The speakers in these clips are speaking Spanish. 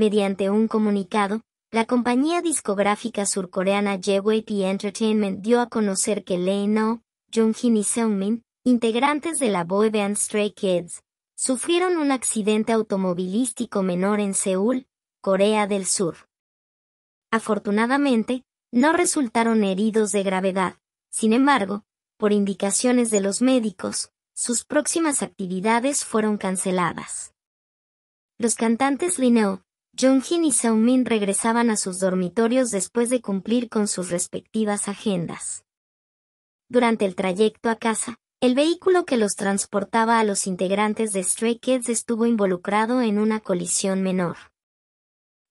mediante un comunicado, la compañía discográfica surcoreana JYP Entertainment dio a conocer que Lee No, Jung-hin y Seungmin, integrantes de la boy band Stray Kids, sufrieron un accidente automovilístico menor en Seúl, Corea del Sur. Afortunadamente, no resultaron heridos de gravedad. Sin embargo, por indicaciones de los médicos, sus próximas actividades fueron canceladas. Los cantantes No, Jung-Hin y Min regresaban a sus dormitorios después de cumplir con sus respectivas agendas. Durante el trayecto a casa, el vehículo que los transportaba a los integrantes de Stray Kids estuvo involucrado en una colisión menor.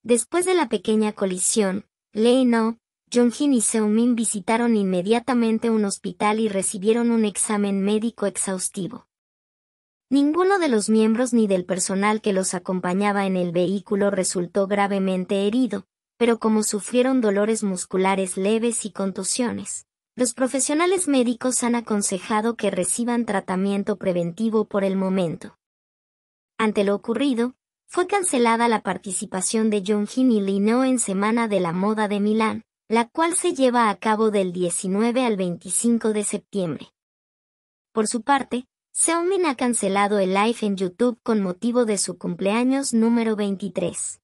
Después de la pequeña colisión, Lee No, Jung-Hin y Min visitaron inmediatamente un hospital y recibieron un examen médico exhaustivo. Ninguno de los miembros ni del personal que los acompañaba en el vehículo resultó gravemente herido, pero como sufrieron dolores musculares leves y contusiones, los profesionales médicos han aconsejado que reciban tratamiento preventivo por el momento. Ante lo ocurrido, fue cancelada la participación de John y Lino en Semana de la Moda de Milán, la cual se lleva a cabo del 19 al 25 de septiembre. Por su parte, Xiaomi ha cancelado el live en YouTube con motivo de su cumpleaños número 23.